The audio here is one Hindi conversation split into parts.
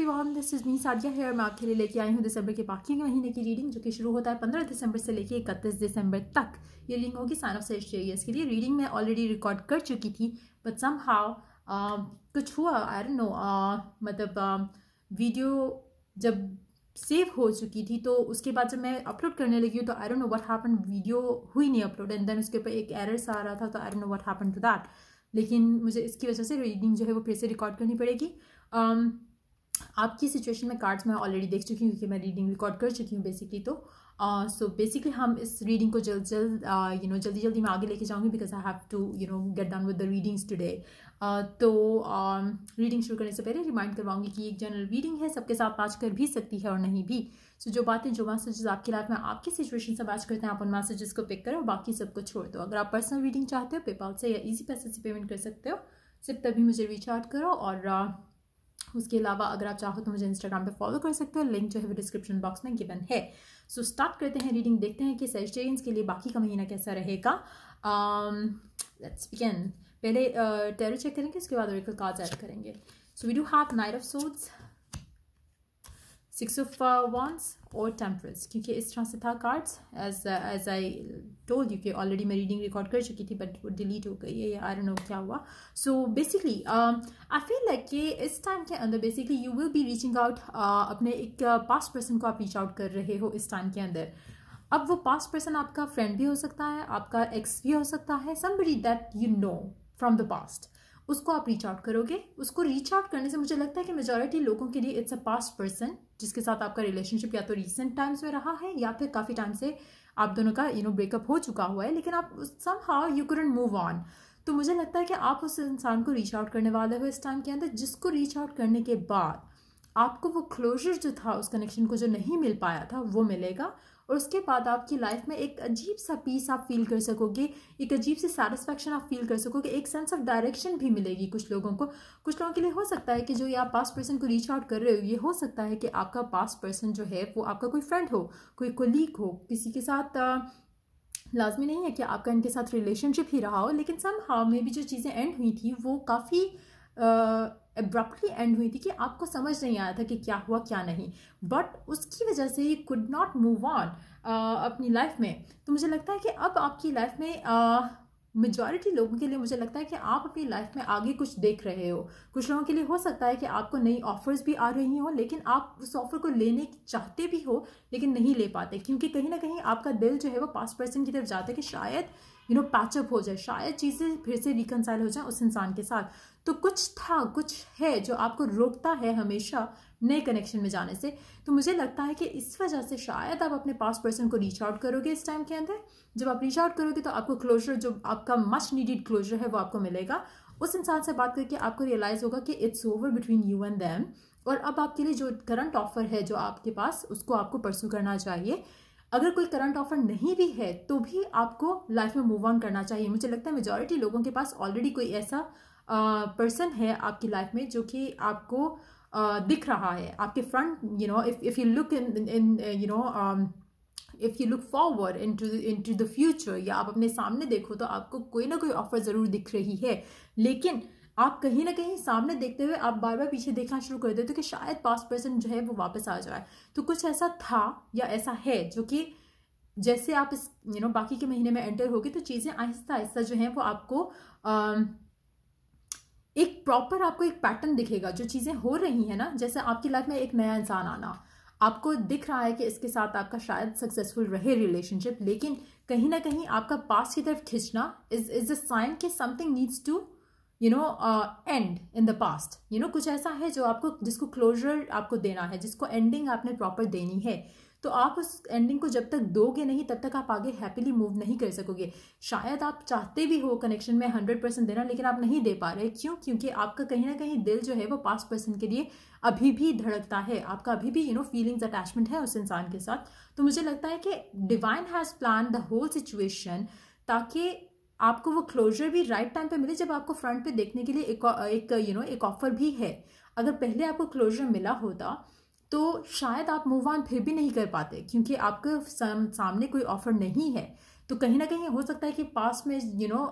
everyone this is me Sadia here मैं आपके लिए लेके आई हूँ दिसंबर के बाकी महीने की रीडिंग जो कि शुरू होता है पंद्रह दिसंबर से लेके इकतीस दिसंबर तक ये रीडिंग होगी साइन ऑफ सेस्टेरियस के लिए रीडिंग मैं ऑलरेडी रिकॉर्ड कर चुकी थी बट सम हाउ कुछ हुआ आई डोंट नो मतलब uh, um, वीडियो जब सेव हो चुकी थी तो उसके बाद जब मैं अपलोड करने लगी हूँ तो I don't know what happen video हुई नहीं अपलोड एंड देन उसके ऊपर एक एरर्स आ रहा था तो I don't know what happen to that लेकिन मुझे इसकी वजह से रीडिंग जो है वो फिर से रिकॉर्ड करनी पड़ेगी um, आपकी सिचुएशन में कार्ड्स मैं ऑलरेडी देख चुकी हूँ क्योंकि मैं रीडिंग रिकॉर्ड कर चुकी हूँ बेसिकली तो सो uh, बेसिकली so हम इस रीडिंग को जल्द जल्द यू uh, नो जल्दी जल्दी मैं आगे लेके जाऊँगी because I have to you know get done with the readings today तो रीडिंग um, uh, शुरू करने से पहले रिमाइंड करवाऊंगी कि एक जनरल रीडिंग है सबके साथ मैच कर भी सकती है और नहीं भी सो so, जो बातें जो मैसेजेस आपकी लाइफ में आपकी सिचुएशन से मैच करते हैं आप उन मैसेजेस को पिक करो और बाकी सबको छोड़ दो अगर आप पर्सनल रीडिंग चाहते हो पेपाल से या ईजी पैसे से पेमेंट कर सकते हो सिर्फ तभी मुझे रिचार्ज करो और uh, उसके अलावा अगर आप चाहो तो मुझे इंस्टाग्राम पे फॉलो कर सकते हो लिंक जो है वो डिस्क्रिप्शन बॉक्स में गिवन है सो so, स्टार्ट करते हैं रीडिंग देखते हैं कि सेजिटेरियंस के लिए बाकी का महीना कैसा रहेगा लेट्स um, बिगिन पहले टेरो uh, चेक करेंगे उसके बाद ओरेकल कार्ड्स ऐड करेंगे so we do have knight of swords six of wands और टेम्परेंस क्योंकि इस तरह से था cards as as I told you कि ऑलरेडी मैं रीडिंग रिकॉर्ड कर चुकी थी बट वो डिलीट हो गई है या आर नो क्या हुआ so basically I feel like कि इस टाइम के अंदर basically you will be reaching out अपने एक पास्ट uh, पर्सन को आप रीच आउट कर रहे हो इस टाइम के अंदर अब वो पास्ट पर्सन आपका फ्रेंड भी हो सकता है आपका एक्स भी हो सकता है somebody that you know from the past उसको आप रीच आउट करोगे उसको रीच आउट करने से मुझे लगता है कि मेजोरिटी लोगों के लिए इट्स अ पास्ट पर्सन जिसके साथ आपका रिलेशनशिप या तो रिसेंट टाइम्स में रहा है या फिर काफ़ी टाइम से आप दोनों का यू नो ब्रेकअप हो चुका हुआ है लेकिन आप somehow you couldn't move on तो मुझे लगता है कि आप उस इंसान को रीच आउट करने वाले हो इस टाइम के अंदर जिसको रीच आउट करने के बाद आपको वो क्लोजर जो था उस कनेक्शन को जो नहीं मिल पाया था वो मिलेगा और उसके बाद आपकी लाइफ में एक अजीब सा पीस आप फील कर सकोगे एक अजीब सी सेटिस्फेक्शन आप फील कर सकोगे एक सेंस ऑफ डायरेक्शन भी मिलेगी कुछ लोगों को कुछ लोगों के लिए हो सकता है कि जो ये आप पास पर्सन को रीच आउट कर रहे हो ये हो सकता है कि आपका पास पर्सन जो है वो आपका कोई फ्रेंड हो कोई कोलीग हो किसी के साथ आ, लाजमी नहीं है कि आपका इनके साथ रिलेशनशिप ही रहा हो लेकिन सम हाउ में भी जो चीज़ें एंड हुई थी वो काफ़ी एब्रप्टली एंड हुई थी कि आपको समझ नहीं आया था कि क्या हुआ क्या नहीं बट उसकी वजह से ही कुड नॉट मूव ऑन अपनी लाइफ में तो मुझे लगता है कि अब आपकी लाइफ में uh, लोगों के लिए मुझे लगता है कि आप अपनी लाइफ में आगे कुछ देख रहे हो कुछ लोगों के लिए हो सकता है कि आपको नई ऑफर्स भी आ रही हो लेकिन आप उस ऑफर को लेने चाहते भी हो लेकिन नहीं ले पाते क्योंकि कहीं ना कहीं आपका दिल जो है वो पाँच पर्सन की तरफ जाता है कि शायद यू नो पैचअप हो जाए शायद चीज़ें फिर से रिकनसाइल हो जाए उस इंसान के साथ तो कुछ था कुछ है जो आपको रोकता है हमेशा नए कनेक्शन में जाने से तो मुझे लगता है कि इस वजह से शायद आप अपने पास पर्सन को रीच आउट करोगे इस टाइम के अंदर जब आप रीच आउट करोगे तो आपको क्लोजर जो आपका मच नीडेड क्लोजर है वो आपको मिलेगा उस इंसान से बात करके आपको रियलाइज़ होगा कि it's over between you and them और अब आपके लिए जो करंट ऑफर है जो आपके पास उसको आपको परसू करना चाहिए अगर कोई करंट ऑफर नहीं भी है तो भी आपको लाइफ में मूव ऑन करना चाहिए मुझे लगता है मेजॉरिटी लोगों के पास ऑलरेडी कोई ऐसा पर्सन है आपकी लाइफ में जो कि आपको दिख रहा है आपके front you know if if you look in in you know if you look forward into into the future या आप अपने सामने देखो तो आपको कोई ना कोई ऑफर ज़रूर दिख रही है लेकिन आप कहीं ना कहीं सामने देखते हुए आप बार बार पीछे देखना शुरू कर देते हो कि शायद पास्ट पर्सन जो है वो वापस आ जाए तो कुछ ऐसा था या ऐसा है जो कि जैसे आप इस यू you नो know, बाकी के महीने में एंटर होगी तो चीज़ें आहिस्ता आहिस्ता जो हैं वो आपको uh, एक प्रॉपर आपको एक पैटर्न दिखेगा जो चीज़ें हो रही हैं ना जैसे आपकी लाइफ में एक नया इंसान आना आपको दिख रहा है कि इसके साथ आपका शायद सक्सेसफुल रहे रिलेशनशिप लेकिन कहीं ना कहीं आपका पास की तरफ खींचना इज इज़ अ साइन कि something needs to you know end in the past you know कुछ ऐसा है जो आपको जिसको क्लोजर आपको देना है जिसको एंडिंग आपने प्रॉपर देनी है तो आप उस एंडिंग को जब तक दोगे नहीं तब तक आप आगे हैप्पीली मूव नहीं कर सकोगे शायद आप चाहते भी हो कनेक्शन में हंड्रेड परसेंट देना लेकिन आप नहीं दे पा रहे क्यों क्योंकि आपका कहीं ना कहीं दिल जो है वो पास पर्सन के लिए अभी भी धड़कता है आपका अभी भी यू नो फीलिंग्स अटैचमेंट है उस इंसान के साथ तो मुझे लगता है कि divine has plan the whole situation ताकि आपको वो क्लोजर भी राइट टाइम पे मिले जब आपको फ्रंट पे देखने के लिए एक एक यू नो एक ऑफर भी है अगर पहले आपको क्लोजर मिला होता तो शायद आप मूव ऑन फिर भी नहीं कर पाते क्योंकि आपके सामने कोई ऑफर नहीं है तो कहीं ना कहीं हो सकता है कि पास में यू नो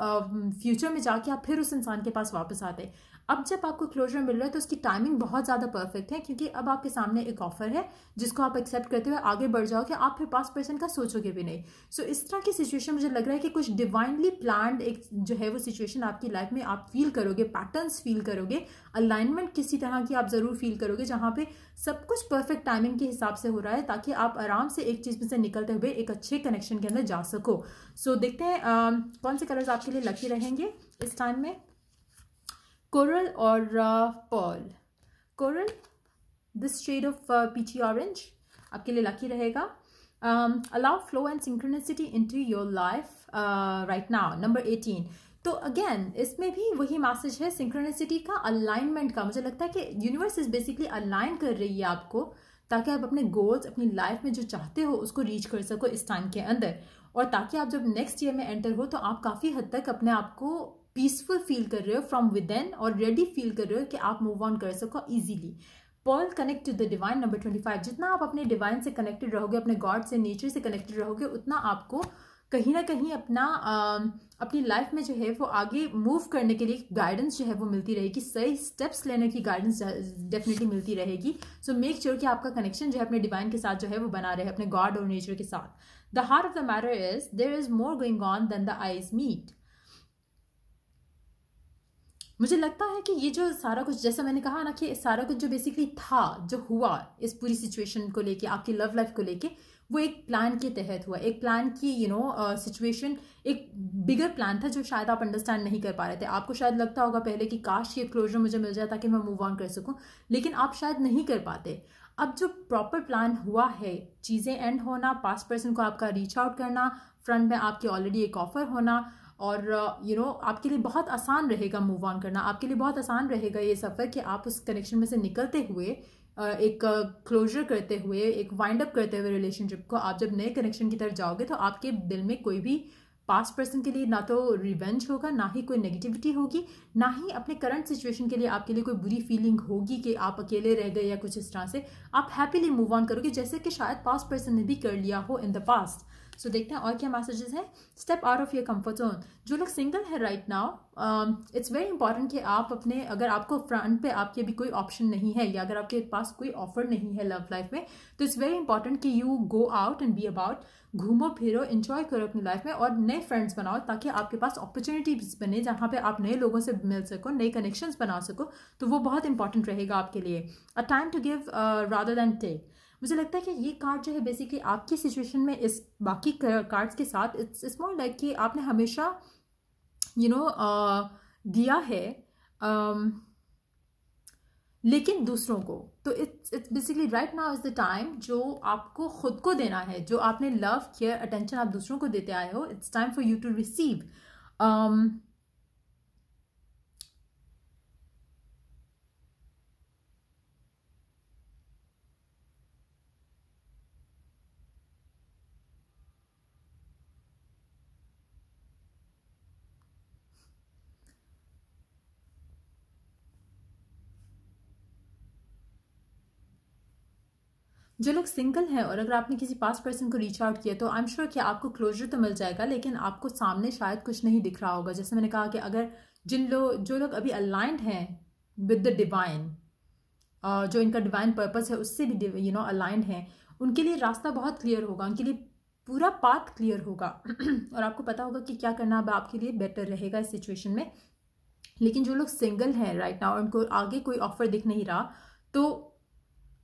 फ्यूचर में जाके आप फिर उस इंसान के पास वापस आते अब जब आपको क्लोजर मिल रहा है तो उसकी टाइमिंग बहुत ज़्यादा परफेक्ट है क्योंकि अब आपके सामने एक ऑफर है जिसको आप एक्सेप्ट करते हुए आगे बढ़ जाओगे आप फिर पास परसेंट का सोचोगे भी नहीं सो so, इस तरह की सिचुएशन मुझे लग रहा है कि कुछ डिवाइनली प्लान एक जो है वो सिचुएशन आपकी लाइफ में आप फील करोगे पैटर्न फील करोगे अलाइनमेंट किसी तरह की आप ज़रूर फील करोगे जहाँ पे सब कुछ परफेक्ट टाइमिंग के हिसाब से हो रहा है ताकि आप आराम से एक चीज़ में से निकलते हुए एक अच्छे कनेक्शन के अंदर जा सको सो so, देखते हैं आ, कौन से कलर्स आपके लिए लकी रहेंगे इस टाइम में coral or pearl coral this shade of uh, peachy orange आपके लिए लकी रहेगा um, allow flow and synchronicity into your life uh, right now number 18 तो अगेन इसमें भी वही मैसेज है सिंक्रोनिसिटी का अलाइनमेंट का मुझे लगता है कि यूनिवर्स इज बेसिकली अलाइन कर रही है आपको ताकि आप अपने गोल्स अपनी लाइफ में जो चाहते हो उसको रीच कर सको इस टाइम के अंदर और ताकि आप जब नेक्स्ट ईयर में एंटर हो तो आप काफ़ी हद तक अपने आप को पीसफुल फील कर रहे हो फ्रॉम विद इन और रेडी फील कर रहे हो कि आप मूव ऑन कर सको ईजिली पॉल connect to the divine number twenty five जितना आप अपने डिवाइन से कनेक्टेड रहोगे अपने गॉड से नेचर से कनेक्टेड रहोगे उतना आपको कहीं ना कहीं अपना आ, अपनी लाइफ में जो है वो आगे मूव करने के लिए गाइडेंस जो है वो मिलती रहेगी सही स्टेप्स लेने की गाइडेंस डेफिनेटली मिलती रहेगी सो मेक श्योर कि आपका कनेक्शन जो है अपने डिवाइन के साथ जो है वो बना रहे अपने गॉड और नेचर के साथ the heart of the matter is there is more going on than the eyes meet मुझे लगता है कि ये जो सारा कुछ जैसा मैंने कहा ना कि सारा कुछ जो बेसिकली था जो हुआ इस पूरी सिचुएशन को लेके आपकी लव लाइफ को लेके वो एक प्लान के तहत हुआ एक प्लान की यू नो सिचुएशन एक बिगर प्लान था जो शायद आप अंडरस्टैंड नहीं कर पा रहे थे आपको शायद लगता होगा पहले कि काश ये क्लोजर मुझे मिल जाए ताकि मैं मूव ऑन कर सकूं लेकिन आप शायद नहीं कर पाते अब जो प्रॉपर प्लान हुआ है चीज़ें एंड होना पास्ट पर्सन को आपका रीच आउट करना फ्रंट में आपके ऑलरेडी एक ऑफर होना और यू नो आपके लिए बहुत आसान रहेगा मूव ऑन करना आपके लिए बहुत आसान रहेगा ये सफ़र कि आप उस कनेक्शन में से निकलते हुए एक क्लोजर करते हुए एक वाइंड अप करते हुए रिलेशनशिप को आप जब नए कनेक्शन की तरफ जाओगे तो आपके दिल में कोई भी पास्ट पर्सन के लिए ना तो रिवेंज होगा ना ही कोई नेगेटिविटी होगी ना ही अपने करंट सिचुएशन के लिए आपके लिए कोई बुरी फीलिंग होगी कि आप अकेले रह गए या कुछ इस तरह से आप हैप्पीली मूव ऑन करोगे जैसे कि शायद पास्ट पर्सन ने भी कर लिया हो इन द पास्ट सो देखते हैं और क्या मैसेजेस हैं step out of your comfort zone जो लोग सिंगल है right now it's very important कि आप अपने अगर आपको फ्रंट पे आपके भी कोई ऑप्शन नहीं है या अगर आपके पास कोई ऑफर नहीं है लव लाइफ में तो इट्स वेरी इंपॉर्टेंट कि you go out and be about घूमो फिरो इन्जॉय करो अपनी लाइफ में और नए फ्रेंड्स बनाओ ताकि आपके पास अपॉर्चुनिटीज बने जहाँ पे आप नए लोगों से मिल सको नए कनेक्शंस बना सको तो वो बहुत इंपॉर्टेंट रहेगा आपके लिए a time to give rather than take मुझे लगता है कि ये कार्ड जो है बेसिकली आपकी सिचुएशन में इस बाकी कार्ड्स के साथ इट्स स्मॉल लाइक कि आपने हमेशा यू you नो know, दिया है um, लेकिन दूसरों को तो it's it's basically right now is the time जो आपको खुद को देना है जो आपने लव केयर अटेंशन आप दूसरों को देते आए हो it's time for you to receive जो लोग सिंगल हैं और अगर आपने किसी पास पर्सन को रीच आउट किया तो आई एम श्योर कि आपको क्लोजर तो मिल जाएगा लेकिन आपको सामने शायद कुछ नहीं दिख रहा होगा जैसे मैंने कहा कि अगर जिन लोग जो लोग अभी अलाइंट हैं विद द डिवाइन जो इनका डिवाइन पर्पज़ है उससे भी यू नो अलाइंड हैं उनके लिए रास्ता बहुत क्लियर होगा उनके लिए पूरा पाथ क्लियर होगा और आपको पता होगा कि क्या करना अब आपके लिए बेटर रहेगा इस सिचुएशन में लेकिन जो लोग सिंगल हैं राइट नाउ उनको आगे कोई ऑफर दिख नहीं रहा तो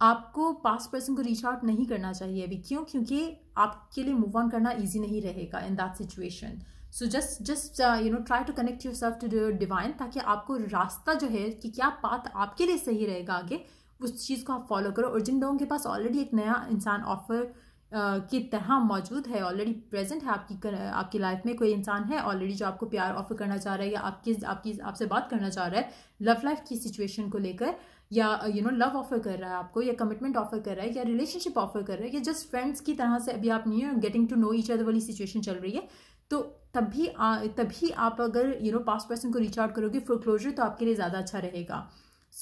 आपको पास पर्सन को रीच आउट नहीं करना चाहिए अभी क्यों क्योंकि आपके लिए मूव ऑन करना ईजी नहीं रहेगा in that situation so just just you know try to connect yourself to divine ताकि आपको रास्ता जो है कि क्या पाथ आपके लिए सही रहेगा आगे उस चीज़ को आप फॉलो करो और जिन लोगों के पास ऑलरेडी एक नया इंसान ऑफर uh, की तरह मौजूद है ऑलरेडी प्रेजेंट है आपकी कर, आपकी लाइफ में कोई इंसान है ऑलरेडी जो आपको प्यार ऑफर करना चाह रहा है या आपकी आपकी आपसे बात करना चाह रहा है लव लाइफ की सिचुएशन को लेकर या यू नो लव ऑफर कर रहा है आपको या कमिटमेंट ऑफर कर रहा है या रिलेशनशिप ऑफर कर रहा है या जस्ट फ्रेंड्स की तरह से अभी आप new getting to know each other वाली सिचुएशन चल रही है तो तभी आ, uh, तभी आप अगर यू नो पास्ट पर्सन को रीच आउट करोगे फॉर क्लोजर तो आपके लिए ज़्यादा अच्छा रहेगा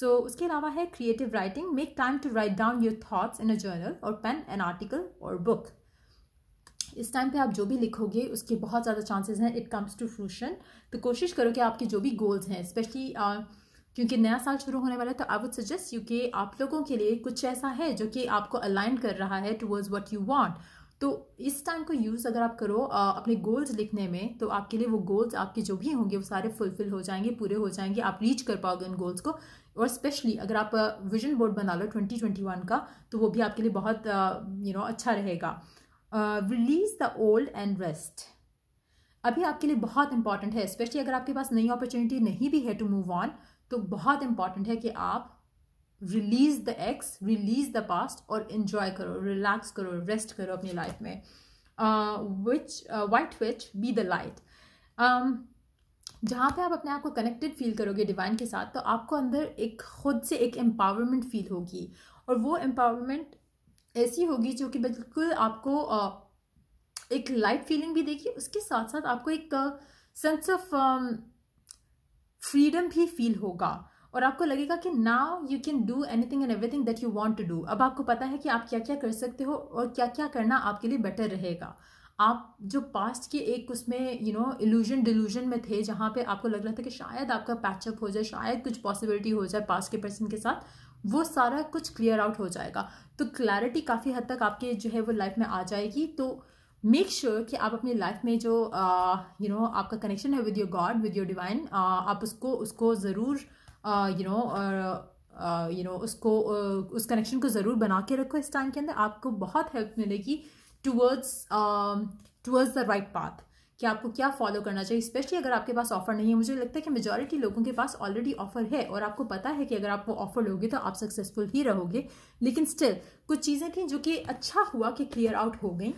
सो so, उसके अलावा है creative writing make time to write down your thoughts in a journal और पेन एन आर्टिकल और बुक इस टाइम पे आप जो भी लिखोगे उसके बहुत ज़्यादा चांसेस हैं इट कम्स टू फ्रूशन तो कोशिश करो कि आपके जो भी गोल्स हैं स्पेशली uh, क्योंकि नया साल शुरू होने वाला है तो आई वुड सजेस्ट यू कि आप लोगों के लिए कुछ ऐसा है जो कि आपको अलाइन कर रहा है टूवर्ड्स व्हाट यू वांट तो इस टाइम को यूज़ अगर आप करो अपने गोल्स लिखने में तो आपके लिए वो गोल्स आपके जो भी होंगे वो सारे फुलफिल हो जाएंगे पूरे हो जाएंगे आप रीच कर पाओगे उन गोल्स को और स्पेशली अगर आप विजन बोर्ड बना लो ट्वेंटी ट्वेंटी वन का तो वो भी आपके लिए बहुत यू नो अच्छा रहेगा release the old and rest अभी आपके लिए बहुत इंपॉर्टेंट है स्पेशली अगर आपके पास नई अपॉर्चुनिटी नहीं भी है टू मूव ऑन तो बहुत इंपॉर्टेंट है कि आप release the ex release the past और इन्जॉय करो रिलैक्स करो रेस्ट करो अपनी लाइफ में witch white witch be the light जहाँ पे आप अपने आप को कनेक्टेड फील करोगे डिवाइन के साथ तो आपको अंदर एक खुद से एक एम्पावरमेंट फील होगी और वो एम्पावरमेंट ऐसी होगी जो कि बिल्कुल आपको uh, एक लाइट फीलिंग भी देखिए उसके साथ साथ आपको एक सेंस ऑफ फ्रीडम भी फील होगा और आपको लगेगा कि now you can do anything and everything that you want to do अब आपको पता है कि आप क्या क्या कर सकते हो और क्या क्या करना आपके लिए बेटर रहेगा आप जो पास्ट के एक उसमें यू नो इल्यूजन डिल्यूजन में थे जहाँ पे आपको लग रहा था कि शायद आपका पैचअप हो जाए शायद कुछ पॉसिबिलिटी हो जाए पास्ट के पर्सन के साथ वो सारा कुछ क्लियर आउट हो जाएगा तो क्लैरिटी काफ़ी हद तक आपके जो है वो लाइफ में आ जाएगी तो मेक श्योर sure कि आप अपनी लाइफ में जो you uh, know you know, आपका कनेक्शन है with your God with your divine आप उसको उसको ज़रूर यू नो यू नो उसको uh, उस कनेक्शन को ज़रूर बना के रखो इस टाइम के अंदर आपको बहुत हेल्प मिलेगी towards towards the right path कि आपको क्या फॉलो करना चाहिए स्पेशली अगर आपके पास ऑफर नहीं है मुझे लगता है कि मेजोरिटी लोगों के पास ऑलरेडी ऑफर है और आपको पता है कि अगर आप वो ऑफर लोगे तो आप सक्सेसफुल ही रहोगे लेकिन स्टिल कुछ चीज़ें थी जो कि अच्छा हुआ कि क्लियर आउट हो गई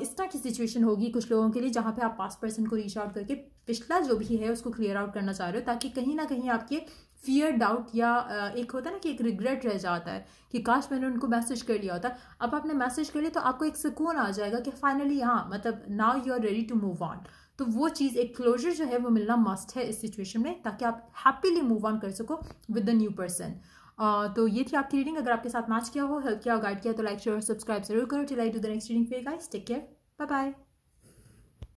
इस तरह की सिचुएशन होगी कुछ लोगों के लिए जहाँ पे आप पास पर्सन को रीच आउट करके पिछला जो भी है उसको क्लियर आउट करना चाह रहे हो ताकि कहीं ना कहीं आपके फियर डाउट या एक होता है ना कि एक रिग्रेट रह जाता है कि काश मैंने उनको मैसेज कर लिया होता अब आपने मैसेज कर लिया तो आपको एक सुकून आ जाएगा कि फाइनली हाँ मतलब now you are ready to move on तो वो चीज़ एक क्लोजर जो है वो मिलना मस्ट है इस सिचुएशन में ताकि आप हैप्पीली मूव ऑन कर सको विद द न्यू पर्सन तो ये थी आपकी रीडिंग अगर आपके साथ मैच किया हो हेल्प किया हो गाइड किया तो लाइक शेयर और सब्सक्राइब जरूर करो till I do the next reading फिर guys take care bye bye